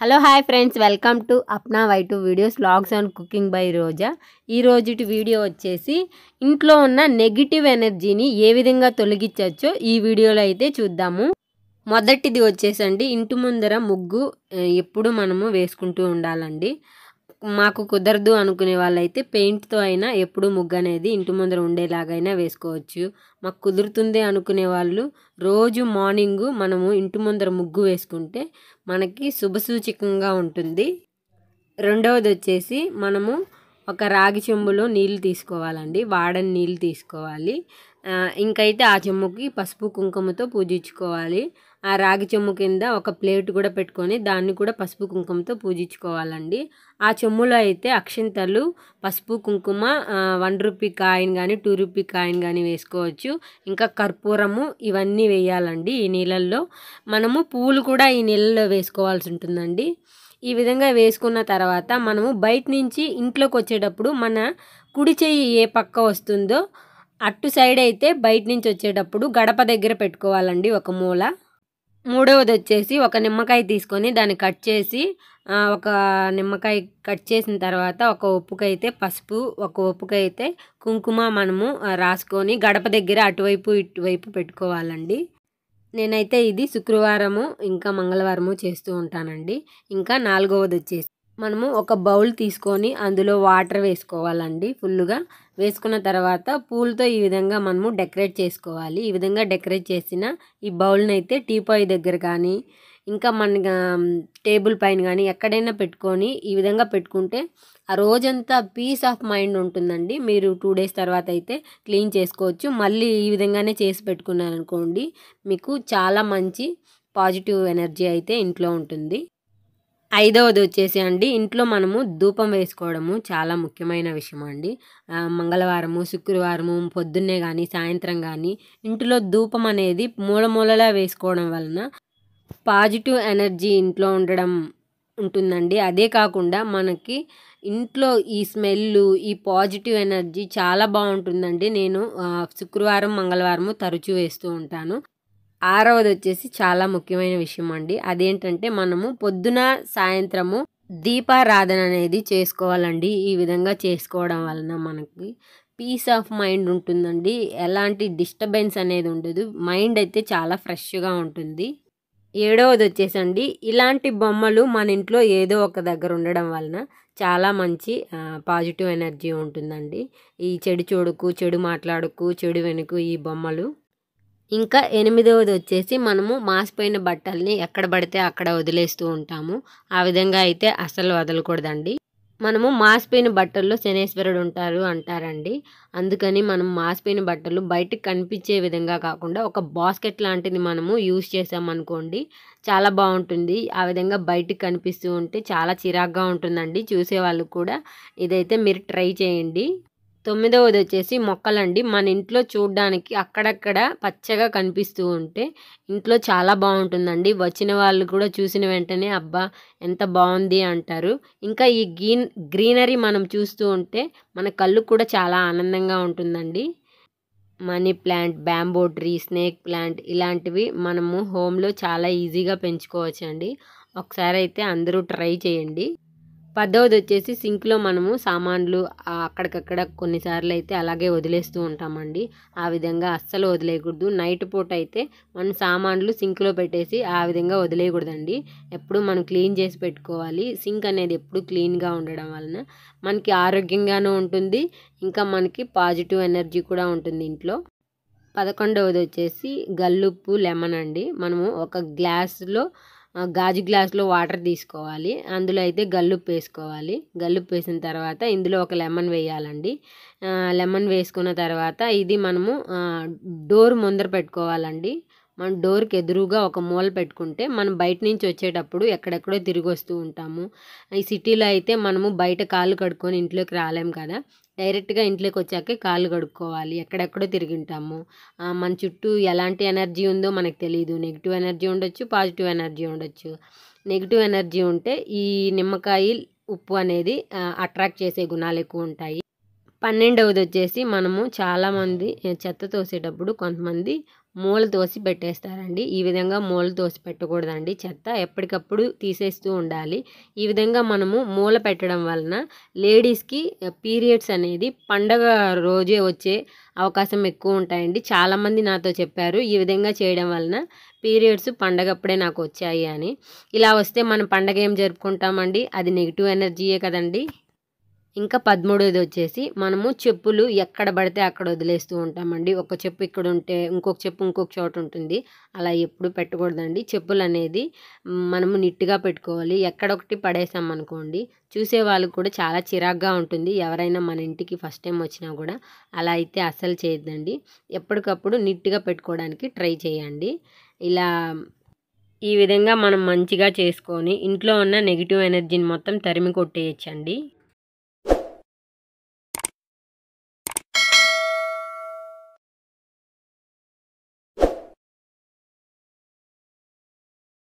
hello hi friends welcome to Apna Y two videos vlogs and cooking by Roja ఈ రోజుటి video వచ్చేసి ఇంట్లో ఉన్న నెగిటివ్ ఎనర్జీని ఏ విధంగా తొలగించవచ్చో ఈ వీడియోలో అయితే చూద్దాము మొదటిది వచ్చేసండి ఇంటి ముందర ముగ్గు ఎప్పుడు మనము వేసుకుంటూ ఉండాలండి మాకు కుదరదు అనుకునే వాళ్ళైతే పెయింట్తో అయినా ఎప్పుడు ముగ్గు అనేది ఇంటి ముందర ఉండేలాగైనా వేసుకోవచ్చు మాకు కుదురుతుంది అనుకునే వాళ్ళు రోజు మార్నింగ్ మనము ఇంటి ముందర ముగ్గు వేసుకుంటే మనకి శుభసూచికంగా ఉంటుంది రెండవది వచ్చేసి మనము ఒక రాగి చెంబులో నీళ్ళు తీసుకోవాలండి వాడని నీళ్ళు తీసుకోవాలి ఇంకైతే ఆ చెంబుకి పసుపు కుంకుమతో పూజించుకోవాలి ఆ రాగి చెమ్ము కింద ఒక ప్లేట్ కూడా పెట్టుకొని దాన్ని కూడా పసుపు కుంకుమతో పూజించుకోవాలండి ఆ చెమ్ములో అయితే అక్షింతలు పసుపు కుంకుమ వన్ రూపీ కాయిన్ కానీ టూ రూపీ కాయిన్ కానీ వేసుకోవచ్చు ఇంకా కర్పూరము ఇవన్నీ వేయాలండి ఈ నీళ్ళల్లో మనము పువ్వులు కూడా ఈ నీళ్ళలో వేసుకోవాల్సి ఉంటుందండి ఈ విధంగా వేసుకున్న తర్వాత మనము బయట నుంచి ఇంట్లోకి వచ్చేటప్పుడు మన కుడి చెయ్యి ఏ పక్క వస్తుందో అటు సైడ్ అయితే బయట నుంచి వచ్చేటప్పుడు గడప దగ్గర పెట్టుకోవాలండి ఒక మూల మూడవది వచ్చేసి ఒక నిమ్మకాయ తీసుకొని దాన్ని కట్ చేసి ఒక నిమ్మకాయ కట్ చేసిన తర్వాత ఒక ఉప్పుకైతే పసుపు ఒక ఉప్పుకైతే కుంకుమ మనము రాసుకొని గడప దగ్గర అటువైపు ఇటువైపు పెట్టుకోవాలండి నేనైతే ఇది శుక్రవారము ఇంకా మంగళవారము చేస్తూ ఉంటానండి ఇంకా నాలుగవది వచ్చేసి మనము ఒక బౌల్ తీసుకొని అందులో వాటర్ వేసుకోవాలండి ఫుల్గా వేసుకున్న తర్వాత పూలతో ఈ విధంగా మనము డెకరేట్ చేసుకోవాలి ఈ విధంగా డెకరేట్ చేసిన ఈ బౌల్ని అయితే టీపాయ్ దగ్గర కానీ ఇంకా మన టేబుల్ పైన కానీ ఎక్కడైనా పెట్టుకొని ఈ విధంగా పెట్టుకుంటే ఆ రోజంతా పీస్ ఆఫ్ మైండ్ ఉంటుందండి మీరు టూ డేస్ తర్వాత అయితే క్లీన్ చేసుకోవచ్చు మళ్ళీ ఈ విధంగానే చేసి పెట్టుకున్నారనుకోండి మీకు చాలా మంచి పాజిటివ్ ఎనర్జీ అయితే ఇంట్లో ఉంటుంది ఐదవది వచ్చేసి అండి ఇంట్లో మనము ధూపం వేసుకోవడము చాలా ముఖ్యమైన విషయం అండి మంగళవారము శుక్రవారము పొద్దున్నే కానీ సాయంత్రం కానీ ఇంట్లో ధూపం అనేది మూలమూలలా వేసుకోవడం వలన పాజిటివ్ ఎనర్జీ ఇంట్లో ఉండడం ఉంటుందండి అదే కాకుండా మనకి ఇంట్లో ఈ స్మెల్ ఈ పాజిటివ్ ఎనర్జీ చాలా బాగుంటుందండి నేను శుక్రవారం మంగళవారము తరచూ వేస్తూ ఉంటాను ఆరవది వచ్చేసి చాలా ముఖ్యమైన విషయం అండి అదేంటంటే మనము పొద్దున సాయంత్రము దీపారాధన అనేది చేసుకోవాలండి ఈ విధంగా చేసుకోవడం వలన మనకి పీస్ ఆఫ్ మైండ్ ఉంటుందండి ఎలాంటి డిస్టర్బెన్స్ అనేది ఉండదు మైండ్ అయితే చాలా ఫ్రెష్గా ఉంటుంది ఏడవది వచ్చేసండి ఇలాంటి బొమ్మలు మన ఇంట్లో ఏదో ఒక దగ్గర ఉండడం వలన చాలా మంచి పాజిటివ్ ఎనర్జీ ఉంటుందండి ఈ చెడు చూడుకు చెడు మాట్లాడుకు చెడు వెనుకు ఈ బొమ్మలు ఇంకా ఎనిమిదవది వచ్చేసి మనము మాసిపోయిన బట్టల్ని ఎక్కడ పడితే అక్కడ వదిలేస్తూ ఉంటాము ఆ విధంగా అయితే అసలు వదలకూడదండి మనము మాసిపోయిన బట్టల్లో శనేశ్వరుడు ఉంటారు అంటారండి అందుకని మనం మాసిపోయిన బట్టలు బయటకు కనిపించే విధంగా కాకుండా ఒక బాస్కెట్ లాంటిది మనము యూజ్ చేసామనుకోండి చాలా బాగుంటుంది ఆ విధంగా బయటకు కనిపిస్తూ ఉంటే చాలా చిరాగ్గా ఉంటుందండి చూసే వాళ్ళకు కూడా ఇదైతే మీరు ట్రై చేయండి తొమ్మిదవది వచ్చేసి మొక్కలండి మన ఇంట్లో చూడ్డానికి అక్కడక్కడ పచ్చగా కనిపిస్తూ ఉంటే ఇంట్లో చాలా బాగుంటుందండి వచ్చిన వాళ్ళు కూడా చూసిన వెంటనే అబ్బా ఎంత బాగుంది అంటారు ఇంకా ఈ గ్రీన్ గ్రీనరీ మనం చూస్తూ ఉంటే మన కళ్ళు కూడా చాలా ఆనందంగా ఉంటుందండి money plant bamboo tree snake plant ఇలాంటివి మనము హోమ్లో చాలా ఈజీగా పెంచుకోవచ్చండి ఒకసారి అయితే అందరూ ట్రై చేయండి పదవది వచ్చేసి సింక్లో మనము సామాన్లు అక్కడికక్కడ కొన్నిసార్లు అయితే అలాగే వదిలేస్తూ ఉంటామండి ఆ విధంగా అస్సలు వదిలేయకూడదు నైట్ పూట అయితే మనం సామాన్లు సింక్లో పెట్టేసి ఆ విధంగా వదిలేయకూడదండి ఎప్పుడు మనం క్లీన్ చేసి పెట్టుకోవాలి సింక్ అనేది ఎప్పుడు క్లీన్గా ఉండడం వలన మనకి ఆరోగ్యంగానూ ఉంటుంది ఇంకా మనకి పాజిటివ్ ఎనర్జీ కూడా ఉంటుంది ఇంట్లో పదకొండవది వచ్చేసి గల్లుప్పు లెమన్ అండి మనము ఒక గ్లాసులో గాజు గ్లాస్లో వాటర్ తీసుకోవాలి అందులో అయితే గల్లుప్పు వేసుకోవాలి గల్లుప్పు వేసిన తర్వాత ఇందులో ఒక లెమన్ వేయాలండి లెమన్ వేసుకున్న తర్వాత ఇది మనము డోర్ ముందర పెట్టుకోవాలండి మన డోర్కి ఎదురుగా ఒక మూల పెట్టుకుంటే మనం బయట నుంచి వచ్చేటప్పుడు ఎక్కడెక్కడో తిరిగి వస్తూ ఉంటాము ఈ సిటీలో అయితే మనము బయట కాళ్ళు కడుక్కొని ఇంట్లోకి రాలేం కదా డైరెక్ట్గా ఇంట్లోకి వచ్చాకే కాళ్ళు కడుక్కోవాలి ఎక్కడెక్కడో తిరిగింటాము మన చుట్టూ ఎలాంటి ఎనర్జీ ఉందో మనకు తెలియదు నెగిటివ్ ఎనర్జీ ఉండొచ్చు పాజిటివ్ ఎనర్జీ ఉండొచ్చు నెగిటివ్ ఎనర్జీ ఉంటే ఈ నిమ్మకాయ ఉప్పు అనేది అట్రాక్ట్ చేసే గుణాలు ఎక్కువ ఉంటాయి పన్నెండవది వచ్చేసి మనము చాలామంది చెత్త తోసేటప్పుడు కొంతమంది మూల తోసి పెట్టేస్తారండి ఈ విధంగా మూల తోసి పెట్టకూడదండి చెత్త ఎప్పటికప్పుడు తీసేస్తూ ఉండాలి ఈ విధంగా మనము మూల పెట్టడం వలన లేడీస్కి పీరియడ్స్ అనేది పండగ రోజే వచ్చే అవకాశం ఎక్కువ ఉంటాయండి చాలామంది నాతో చెప్పారు ఈ విధంగా చేయడం వలన పీరియడ్స్ పండగప్పుడే నాకు వచ్చాయి అని ఇలా వస్తే మనం పండగ ఏం జరుపుకుంటామండి అది నెగిటివ్ ఎనర్జీయే కదండి ఇంకా పదమూడోది వచ్చేసి మనము చెప్పులు ఎక్కడ పడితే అక్కడ వదిలేస్తూ ఉంటామండి ఒక చెప్పు ఇక్కడ ఉంటే ఇంకొక చెప్పు ఇంకొక చోట ఉంటుంది అలా ఎప్పుడు పెట్టకూడదండి చెప్పులు అనేది మనము నిట్టుగా పెట్టుకోవాలి ఎక్కడొకటి పడేసాం అనుకోండి చూసే వాళ్ళకి కూడా చాలా చిరాగ్గా ఉంటుంది ఎవరైనా మన ఇంటికి ఫస్ట్ టైం వచ్చినా కూడా అలా అయితే అస్సలు చేయొద్దండి ఎప్పటికప్పుడు నీట్గా పెట్టుకోవడానికి ట్రై చేయండి ఇలా ఈ విధంగా మనం మంచిగా చేసుకొని ఇంట్లో ఉన్న నెగిటివ్ ఎనర్జీని మొత్తం తరిమి కొట్టేయచ్చండి